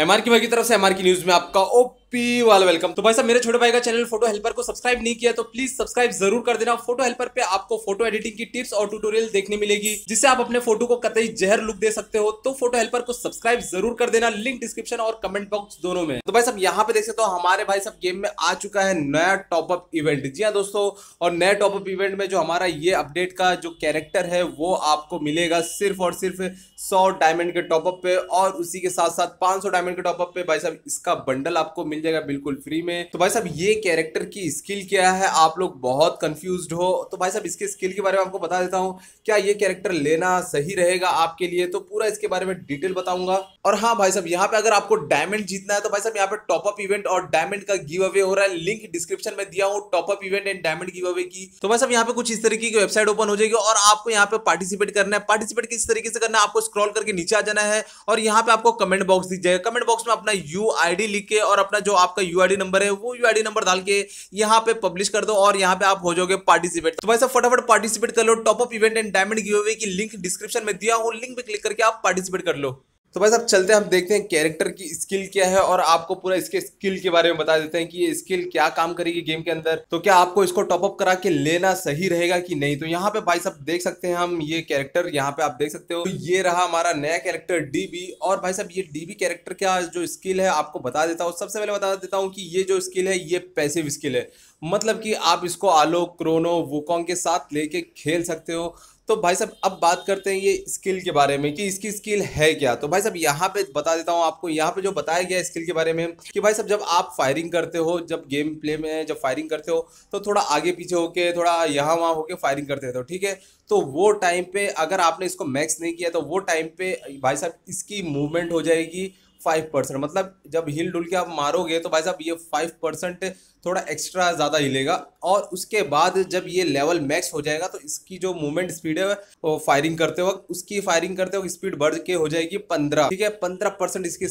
MR की तरफ से एमआर की न्यूज में आपका ओप पी वाला वेलकम तो भाई साहब मेरे छोटे भाई का चैनल फोटो हेल्पर को सब्सक्राइब नहीं किया तो प्लीज सब्सक्राइब जरूर कर देना फोटो हेल्पर पे आपको फोटो एडिटिंग की टिप्स और ट्यूटोरियल देखने मिलेगी जिससे आप अपने फोटो को कतई जहर लुक दे सकते हो तो फोटो हेल्पर को सब्सक्राइब जरूर कर देना लिंक डिस्क्रिप्शन और कमेंट बॉक्स दोनों में तो भाई साहब यहाँ पे देख सकते हो हमारे भाई साहब गेम में आ चुका है नया टॉपअप इवेंट जी हाँ दोस्तों और नया टॉपअप इवेंट में जो हमारा ये अपडेट का जो कैरेक्टर है वो आपको मिलेगा सिर्फ और सिर्फ सौ डायमंड के टॉपअप पे और उसी के साथ साथ पांच डायमंड के टॉपअप पे भाई साहब इसका बंडल आपको मिल जाएगा बिल्कुल फ्री में तो भाई साहब ये कैरेक्टर की स्किल क्या है आप लोग बहुत कंफ्यूज हो तो भाई साहब इसके स्किल के बारे में आपको बता देता हूँ क्या ये कैरेक्टर लेना सही रहेगा आपके लिए तो पूरा इसके बारे में डिटेल बताऊंगा और हाँ भाई साहब यहाँ पे अगर आपको डायमंड जीतना है तो भाई साहब यहाँ पे टॉपअप इवेंट और डायमंड का गिव अवे हो रहा है लिंक डिस्क्रिप्शन में दिया हूँ top up event and diamond give away की तो भाई साहब यहाँ पे कुछ इस तरीके की वेबसाइट ओपन हो जाएगी और आपको यहाँ पे पार्टिसिपेट करना है पार्टिसिपेट किस तरीके से करना है आपको स्क्रॉल करके नीचे आ जाना है और यहाँ पे आपको कमेंट बॉक्स दिख जाएगा कमेंट बॉक्स में अपना यू आई लिख के और अपना जो जो आपका यू नंबर है वो यू नंबर डाल के यहाँ पे पब्लिश कर दो और यहाँ पे आप हो जाओगे पार्टिसिपेट तो भाई फटाफट पार्टिसिपेट कर लो टॉपअप इवेंट एंड डायमंड की लिंक डिस्क्रिप्शन में दिया हूँ लिंक पे क्लिक करके आप पार्टिसिपेट कर लो तो भाई साहब चलते हैं हम देखते हैं कैरेक्टर की स्किल क्या है और आपको पूरा इसके स्किल के बारे में बता देते हैं कि ये स्किल क्या काम करेगी गेम के अंदर तो क्या आपको इसको टॉपअप करा के लेना सही रहेगा कि नहीं तो यहाँ पे भाई साहब देख सकते हैं हम ये कैरेक्टर यहाँ पे आप देख सकते हो तो ये रहा हमारा नया कैरेक्टर डीबी और भाई साहब ये डीबी कैरेक्टर का जो स्किल है आपको बता देता हूँ सबसे पहले बता देता हूँ कि ये जो स्किल है ये पैसिव स्किल है मतलब कि आप इसको आलो क्रोनो वोकोंग के साथ लेके खेल सकते हो तो भाई साहब अब बात करते हैं ये स्किल के बारे में कि इसकी स्किल है क्या तो भाई साहब यहाँ पे बता देता हूँ आपको यहाँ पे जो बताया गया स्किल के बारे में कि भाई साहब जब आप फायरिंग करते हो जब गेम प्ले में जब फायरिंग करते हो तो थोड़ा आगे पीछे होके थोड़ा यहाँ वहाँ होके फायरिंग करते हो ठीक है तो वो टाइम पे अगर आपने इसको मैक्स नहीं किया तो वो टाइम पे भाई साहब इसकी मूवमेंट हो जाएगी फाइव परसेंट मतलब जब हिल डुल के आप मारोगे तो भाई साहब ये फाइव परसेंट थोड़ा एक्स्ट्रा ज़्यादा हिलेगा और उसके बाद जब ये लेवल मैक्स हो जाएगा तो इसकी जो मूवमेंट स्पीड है वो फायरिंग करते वक्त उसकी फायरिंग करते वक्त स्पीड बढ़ के हो जाएगी पंद्रह ठीक है पंद्रह परसेंट इसकी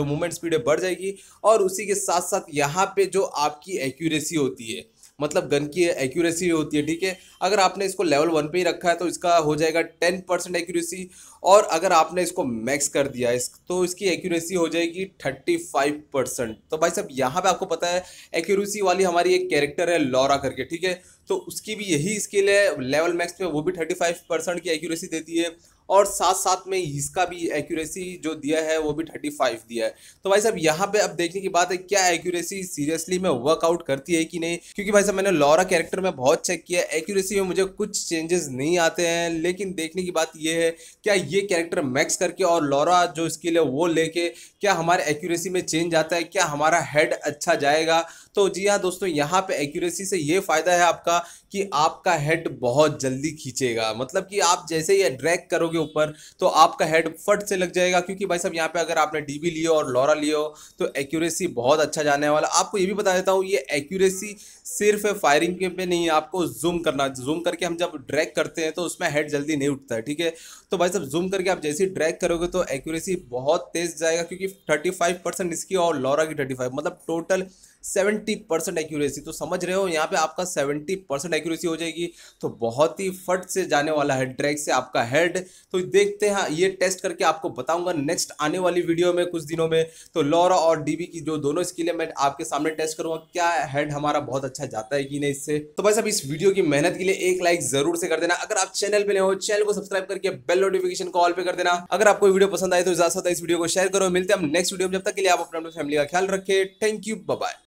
जो मूवमेंट स्पीड है बढ़ जाएगी और उसी के साथ साथ यहाँ पे जो आपकी एक्यूरेसी होती है मतलब गन की एक्यूरेसी होती है ठीक है अगर आपने इसको लेवल वन पे ही रखा है तो इसका हो जाएगा टेन परसेंट एक्यूरेसी और अगर आपने इसको मैक्स कर दिया इस तो इसकी एक्यूरेसी हो जाएगी थर्टी फाइव परसेंट तो भाई साहब यहाँ पे आपको पता है एक्यूरेसी वाली हमारी एक कैरेक्टर है लॉरा करके ठीक है तो उसकी भी यही स्किल है लेवल मैक्स में वो भी थर्टी फाइव परसेंट की एक्यूरेसी देती है और साथ साथ में इसका भी एक्यूरेसी जो दिया है वो भी थर्टी फाइव दिया है तो भाई साहब यहाँ पे अब देखने की बात है क्या एक्यूरेसी सीरियसली में वर्कआउट करती है कि नहीं क्योंकि भाई साहब मैंने लॉरा कैरेक्टर में बहुत चेक किया है एक्यूरेसी में मुझे कुछ चेंजेस नहीं आते हैं लेकिन देखने की बात यह है क्या ये कैरेक्टर मैक्स करके और लॉरा जो स्किल है वो लेके क्या हमारे एक्यूरेसी में चेंज आता है क्या हमारा हेड अच्छा जाएगा तो जी हाँ दोस्तों यहाँ पर एक्यूरेसी से ये फ़ायदा है आपका कि आपका हेड बहुत जल्दी खींचेगा मतलब कि आप जैसे ही ड्रैग करोगे ऊपर तो आपका हेड फट से लग जाएगा क्योंकि भाई साहब यहाँ पे अगर आपने डीबी लियो और लॉरा लियो तो एक्यूरेसी बहुत अच्छा जाने वाला आपको ये भी बता देता हूँ ये एक्यूरेसी सिर्फ फायरिंग के पे नहीं आपको जूम करना जूम करके हम जब ड्रैग करते हैं तो उसमें हेड जल्दी नहीं उठता है ठीक है तो भाई साहब जूम करके आप जैसे ही ड्रैग करोगे तो एक्यूरेसी बहुत तेज जाएगा क्योंकि थर्टी फाइव परसेंट इसकी और लॉरा की थर्टी फाइव मतलब टोटल सेवेंटी परसेंट एक्यूरेसी तो समझ रहे हो यहाँ पे आपका सेवेंटी परसेंट एक्यूरेसी हो जाएगी तो बहुत ही फट से जाने वाला है ड्रैग से आपका हेड तो देखते हैं ये टेस्ट करके आपको बताऊंगा नेक्स्ट आने वाली वीडियो में कुछ दिनों में तो लॉरा और डीबी की जो दोनों स्किल है मैं आपके सामने टेस्ट करूँगा क्या हेड हमारा बहुत अच्छा अच्छा जाता है कि नहीं इससे तो बस अब इस वीडियो की मेहनत के लिए एक लाइक जरूर से कर देना अगर आप चैनल पे नए हो चैनल को सब्सक्राइब करके बेल नोटिफिकेशन को ऑल पे कर देना अगर आपको वीडियो पसंद आए तो इजाजत है इस वीडियो को शेयर करो मिलते हैं हम नेक्स्ट वीडियो में जब तक के लिए आप अपने फैमिली का ख्याल रखें थैंक यू बाय